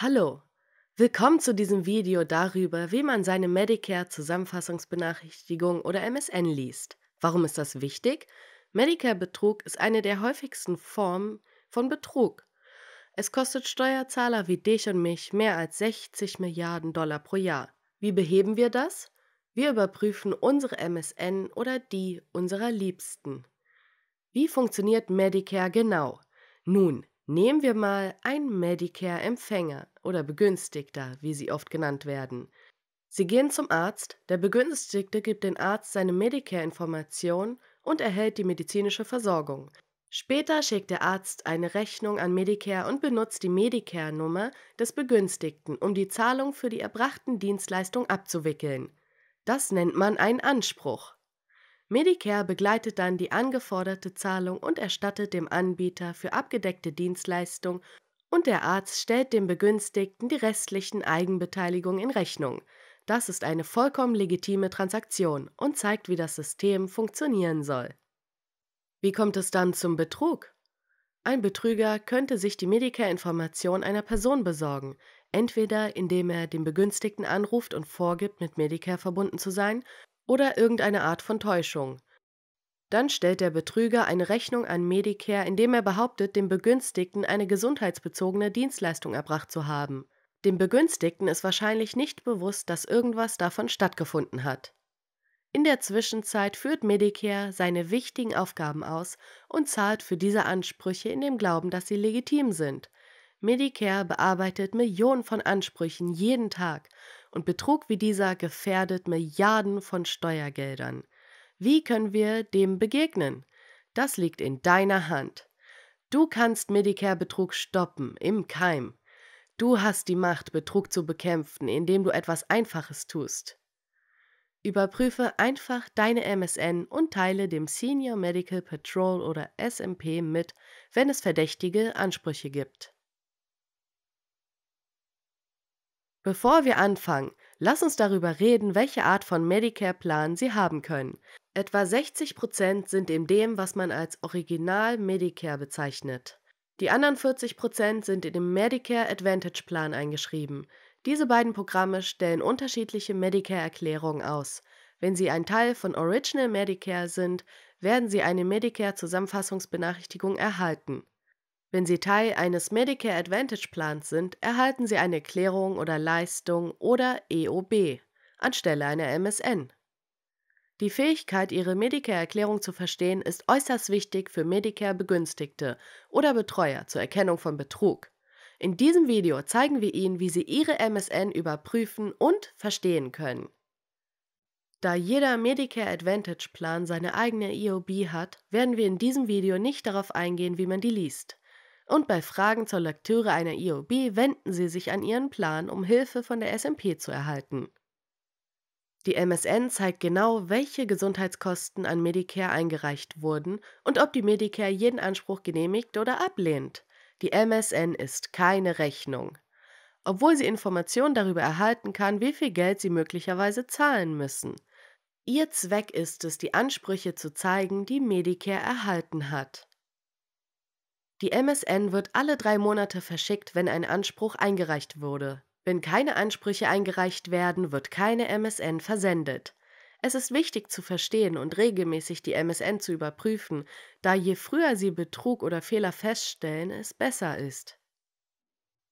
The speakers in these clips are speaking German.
Hallo, willkommen zu diesem Video darüber, wie man seine Medicare-Zusammenfassungsbenachrichtigung oder MSN liest. Warum ist das wichtig? Medicare-Betrug ist eine der häufigsten Formen von Betrug. Es kostet Steuerzahler wie dich und mich mehr als 60 Milliarden Dollar pro Jahr. Wie beheben wir das? Wir überprüfen unsere MSN oder die unserer Liebsten. Wie funktioniert Medicare genau? Nun, Nehmen wir mal einen Medicare-Empfänger oder Begünstigter, wie sie oft genannt werden. Sie gehen zum Arzt, der Begünstigte gibt dem Arzt seine Medicare-Information und erhält die medizinische Versorgung. Später schickt der Arzt eine Rechnung an Medicare und benutzt die Medicare-Nummer des Begünstigten, um die Zahlung für die erbrachten Dienstleistungen abzuwickeln. Das nennt man einen Anspruch. Medicare begleitet dann die angeforderte Zahlung und erstattet dem Anbieter für abgedeckte Dienstleistung und der Arzt stellt dem Begünstigten die restlichen Eigenbeteiligungen in Rechnung. Das ist eine vollkommen legitime Transaktion und zeigt, wie das System funktionieren soll. Wie kommt es dann zum Betrug? Ein Betrüger könnte sich die Medicare-Information einer Person besorgen, entweder indem er den Begünstigten anruft und vorgibt, mit Medicare verbunden zu sein, oder irgendeine Art von Täuschung. Dann stellt der Betrüger eine Rechnung an Medicare, indem er behauptet, dem Begünstigten eine gesundheitsbezogene Dienstleistung erbracht zu haben. Dem Begünstigten ist wahrscheinlich nicht bewusst, dass irgendwas davon stattgefunden hat. In der Zwischenzeit führt Medicare seine wichtigen Aufgaben aus und zahlt für diese Ansprüche in dem Glauben, dass sie legitim sind. Medicare bearbeitet Millionen von Ansprüchen jeden Tag und Betrug wie dieser gefährdet Milliarden von Steuergeldern. Wie können wir dem begegnen? Das liegt in deiner Hand. Du kannst Medicare-Betrug stoppen, im Keim. Du hast die Macht, Betrug zu bekämpfen, indem du etwas Einfaches tust. Überprüfe einfach deine MSN und teile dem Senior Medical Patrol oder SMP mit, wenn es verdächtige Ansprüche gibt. Bevor wir anfangen, lass uns darüber reden, welche Art von Medicare-Plan Sie haben können. Etwa 60 Prozent sind in dem, was man als Original Medicare bezeichnet. Die anderen 40 Prozent sind in dem Medicare Advantage-Plan eingeschrieben. Diese beiden Programme stellen unterschiedliche Medicare-Erklärungen aus. Wenn Sie ein Teil von Original Medicare sind, werden Sie eine Medicare-Zusammenfassungsbenachrichtigung erhalten. Wenn Sie Teil eines Medicare Advantage Plans sind, erhalten Sie eine Klärung oder Leistung oder EOB anstelle einer MSN. Die Fähigkeit, Ihre Medicare-Erklärung zu verstehen, ist äußerst wichtig für Medicare-Begünstigte oder Betreuer zur Erkennung von Betrug. In diesem Video zeigen wir Ihnen, wie Sie Ihre MSN überprüfen und verstehen können. Da jeder Medicare Advantage Plan seine eigene EOB hat, werden wir in diesem Video nicht darauf eingehen, wie man die liest und bei Fragen zur Lektüre einer IOB wenden Sie sich an Ihren Plan, um Hilfe von der SMP zu erhalten. Die MSN zeigt genau, welche Gesundheitskosten an Medicare eingereicht wurden und ob die Medicare jeden Anspruch genehmigt oder ablehnt. Die MSN ist keine Rechnung. Obwohl sie Informationen darüber erhalten kann, wie viel Geld sie möglicherweise zahlen müssen. Ihr Zweck ist es, die Ansprüche zu zeigen, die Medicare erhalten hat. Die MSN wird alle drei Monate verschickt, wenn ein Anspruch eingereicht wurde. Wenn keine Ansprüche eingereicht werden, wird keine MSN versendet. Es ist wichtig zu verstehen und regelmäßig die MSN zu überprüfen, da je früher Sie Betrug oder Fehler feststellen, es besser ist.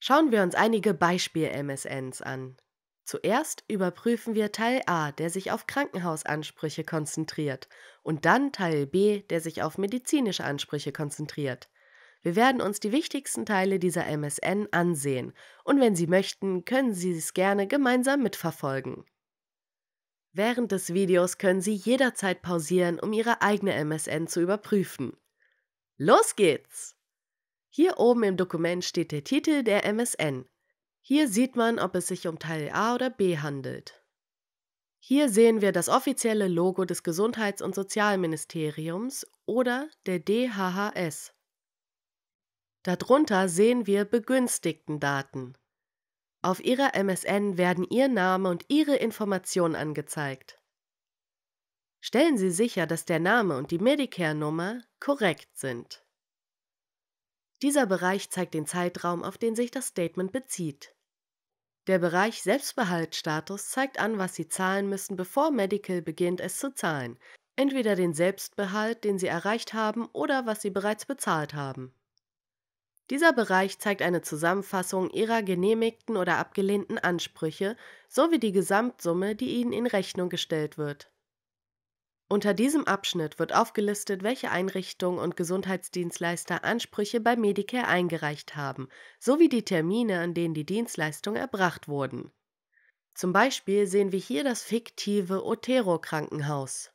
Schauen wir uns einige Beispiel-MSNs an. Zuerst überprüfen wir Teil A, der sich auf Krankenhausansprüche konzentriert, und dann Teil B, der sich auf medizinische Ansprüche konzentriert. Wir werden uns die wichtigsten Teile dieser MSN ansehen und wenn Sie möchten, können Sie es gerne gemeinsam mitverfolgen. Während des Videos können Sie jederzeit pausieren, um Ihre eigene MSN zu überprüfen. Los geht's! Hier oben im Dokument steht der Titel der MSN. Hier sieht man, ob es sich um Teil A oder B handelt. Hier sehen wir das offizielle Logo des Gesundheits- und Sozialministeriums oder der DHHS. Darunter sehen wir begünstigten Daten. Auf Ihrer MSN werden Ihr Name und Ihre Informationen angezeigt. Stellen Sie sicher, dass der Name und die Medicare-Nummer korrekt sind. Dieser Bereich zeigt den Zeitraum, auf den sich das Statement bezieht. Der Bereich Selbstbehaltsstatus zeigt an, was Sie zahlen müssen, bevor Medical beginnt, es zu zahlen. Entweder den Selbstbehalt, den Sie erreicht haben, oder was Sie bereits bezahlt haben. Dieser Bereich zeigt eine Zusammenfassung ihrer genehmigten oder abgelehnten Ansprüche sowie die Gesamtsumme, die ihnen in Rechnung gestellt wird. Unter diesem Abschnitt wird aufgelistet, welche Einrichtungen und Gesundheitsdienstleister Ansprüche bei Medicare eingereicht haben, sowie die Termine, an denen die Dienstleistungen erbracht wurden. Zum Beispiel sehen wir hier das fiktive Otero Krankenhaus.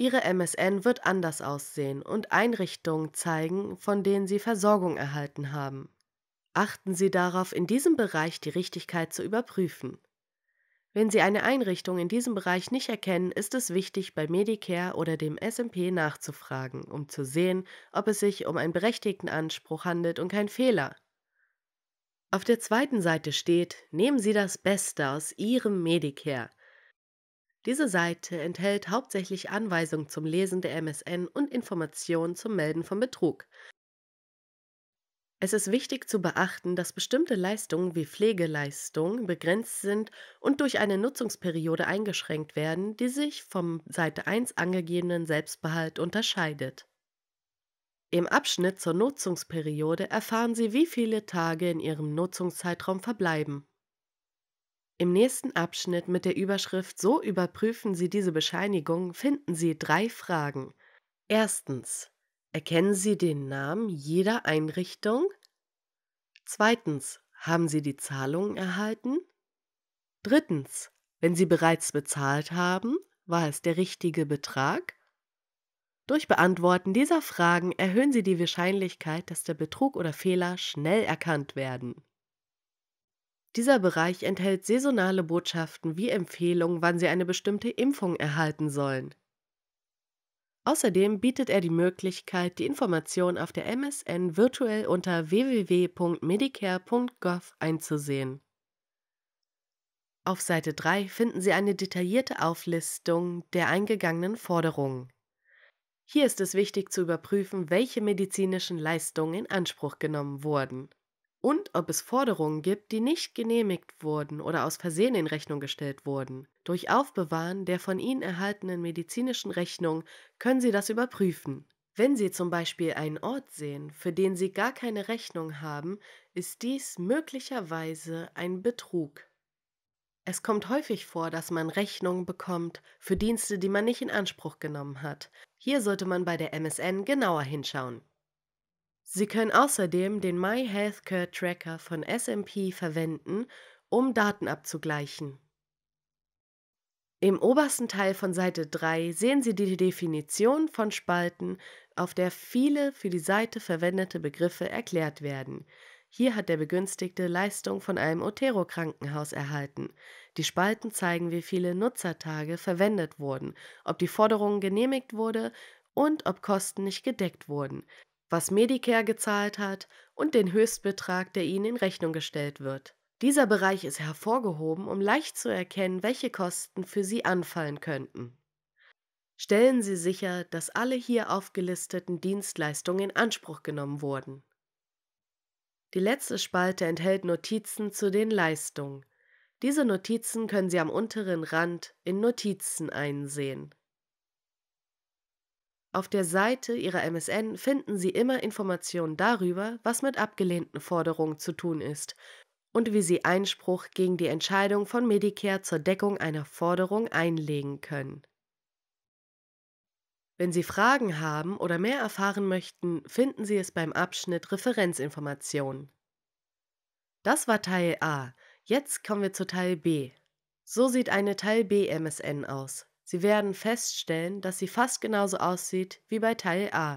Ihre MSN wird anders aussehen und Einrichtungen zeigen, von denen Sie Versorgung erhalten haben. Achten Sie darauf, in diesem Bereich die Richtigkeit zu überprüfen. Wenn Sie eine Einrichtung in diesem Bereich nicht erkennen, ist es wichtig, bei Medicare oder dem SMP nachzufragen, um zu sehen, ob es sich um einen berechtigten Anspruch handelt und kein Fehler. Auf der zweiten Seite steht, nehmen Sie das Beste aus Ihrem Medicare diese Seite enthält hauptsächlich Anweisungen zum Lesen der MSN und Informationen zum Melden von Betrug. Es ist wichtig zu beachten, dass bestimmte Leistungen wie Pflegeleistungen begrenzt sind und durch eine Nutzungsperiode eingeschränkt werden, die sich vom Seite 1 angegebenen Selbstbehalt unterscheidet. Im Abschnitt zur Nutzungsperiode erfahren Sie, wie viele Tage in Ihrem Nutzungszeitraum verbleiben. Im nächsten Abschnitt mit der Überschrift So überprüfen Sie diese Bescheinigung finden Sie drei Fragen. Erstens. Erkennen Sie den Namen jeder Einrichtung? Zweitens. Haben Sie die Zahlungen erhalten? Drittens. Wenn Sie bereits bezahlt haben, war es der richtige Betrag? Durch Beantworten dieser Fragen erhöhen Sie die Wahrscheinlichkeit, dass der Betrug oder Fehler schnell erkannt werden. Dieser Bereich enthält saisonale Botschaften wie Empfehlungen, wann Sie eine bestimmte Impfung erhalten sollen. Außerdem bietet er die Möglichkeit, die Informationen auf der MSN virtuell unter www.medicare.gov einzusehen. Auf Seite 3 finden Sie eine detaillierte Auflistung der eingegangenen Forderungen. Hier ist es wichtig zu überprüfen, welche medizinischen Leistungen in Anspruch genommen wurden und ob es Forderungen gibt, die nicht genehmigt wurden oder aus Versehen in Rechnung gestellt wurden. Durch Aufbewahren der von Ihnen erhaltenen medizinischen Rechnung können Sie das überprüfen. Wenn Sie zum Beispiel einen Ort sehen, für den Sie gar keine Rechnung haben, ist dies möglicherweise ein Betrug. Es kommt häufig vor, dass man Rechnungen bekommt für Dienste, die man nicht in Anspruch genommen hat. Hier sollte man bei der MSN genauer hinschauen. Sie können außerdem den My Healthcare Tracker von SMP verwenden, um Daten abzugleichen. Im obersten Teil von Seite 3 sehen Sie die Definition von Spalten, auf der viele für die Seite verwendete Begriffe erklärt werden. Hier hat der Begünstigte Leistung von einem Otero-Krankenhaus erhalten. Die Spalten zeigen, wie viele Nutzertage verwendet wurden, ob die Forderung genehmigt wurde und ob Kosten nicht gedeckt wurden was Medicare gezahlt hat und den Höchstbetrag, der ihnen in Rechnung gestellt wird. Dieser Bereich ist hervorgehoben, um leicht zu erkennen, welche Kosten für Sie anfallen könnten. Stellen Sie sicher, dass alle hier aufgelisteten Dienstleistungen in Anspruch genommen wurden. Die letzte Spalte enthält Notizen zu den Leistungen. Diese Notizen können Sie am unteren Rand in Notizen einsehen. Auf der Seite Ihrer MSN finden Sie immer Informationen darüber, was mit abgelehnten Forderungen zu tun ist und wie Sie Einspruch gegen die Entscheidung von Medicare zur Deckung einer Forderung einlegen können. Wenn Sie Fragen haben oder mehr erfahren möchten, finden Sie es beim Abschnitt Referenzinformationen. Das war Teil A. Jetzt kommen wir zu Teil B. So sieht eine Teil B MSN aus. Sie werden feststellen, dass sie fast genauso aussieht wie bei Teil A.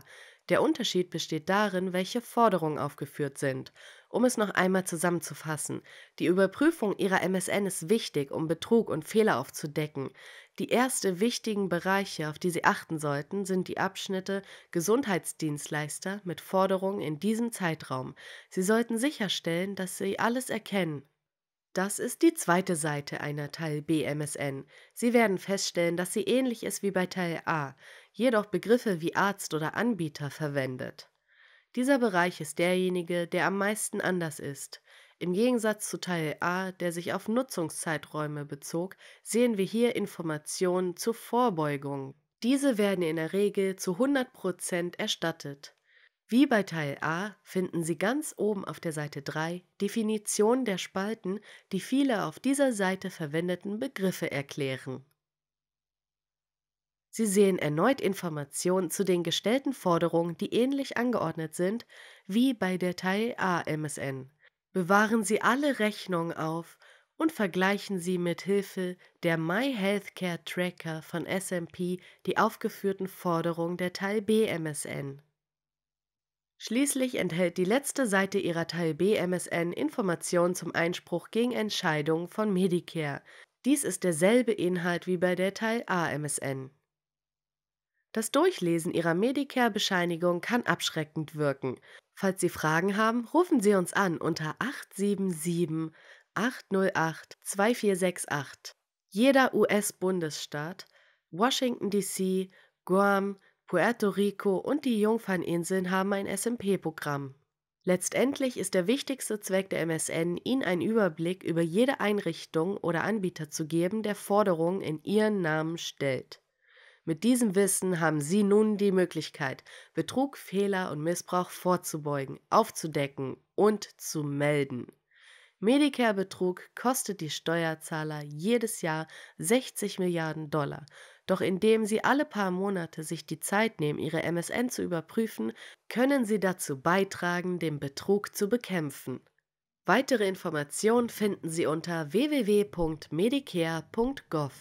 Der Unterschied besteht darin, welche Forderungen aufgeführt sind. Um es noch einmal zusammenzufassen, die Überprüfung ihrer MSN ist wichtig, um Betrug und Fehler aufzudecken. Die ersten wichtigen Bereiche, auf die Sie achten sollten, sind die Abschnitte Gesundheitsdienstleister mit Forderungen in diesem Zeitraum. Sie sollten sicherstellen, dass Sie alles erkennen das ist die zweite Seite einer Teil B MSN. Sie werden feststellen, dass sie ähnlich ist wie bei Teil A, jedoch Begriffe wie Arzt oder Anbieter verwendet. Dieser Bereich ist derjenige, der am meisten anders ist. Im Gegensatz zu Teil A, der sich auf Nutzungszeiträume bezog, sehen wir hier Informationen zur Vorbeugung. Diese werden in der Regel zu 100% erstattet. Wie bei Teil A finden Sie ganz oben auf der Seite 3 Definitionen der Spalten, die viele auf dieser Seite verwendeten Begriffe erklären. Sie sehen erneut Informationen zu den gestellten Forderungen, die ähnlich angeordnet sind wie bei der Teil A MSN. Bewahren Sie alle Rechnungen auf und vergleichen Sie mit Hilfe der My Healthcare Tracker von SMP die aufgeführten Forderungen der Teil B MSN. Schließlich enthält die letzte Seite ihrer Teil B MSN Informationen zum Einspruch gegen Entscheidungen von Medicare. Dies ist derselbe Inhalt wie bei der Teil A MSN. Das Durchlesen Ihrer Medicare-Bescheinigung kann abschreckend wirken. Falls Sie Fragen haben, rufen Sie uns an unter 877 808 2468. Jeder US-Bundesstaat, Washington DC, Guam, Puerto Rico und die Jungferninseln haben ein SMP-Programm. Letztendlich ist der wichtigste Zweck der MSN, Ihnen einen Überblick über jede Einrichtung oder Anbieter zu geben, der Forderungen in Ihren Namen stellt. Mit diesem Wissen haben Sie nun die Möglichkeit, Betrug, Fehler und Missbrauch vorzubeugen, aufzudecken und zu melden. Medicare-Betrug kostet die Steuerzahler jedes Jahr 60 Milliarden Dollar doch indem Sie alle paar Monate sich die Zeit nehmen, Ihre MSN zu überprüfen, können Sie dazu beitragen, den Betrug zu bekämpfen. Weitere Informationen finden Sie unter www.medicare.gov.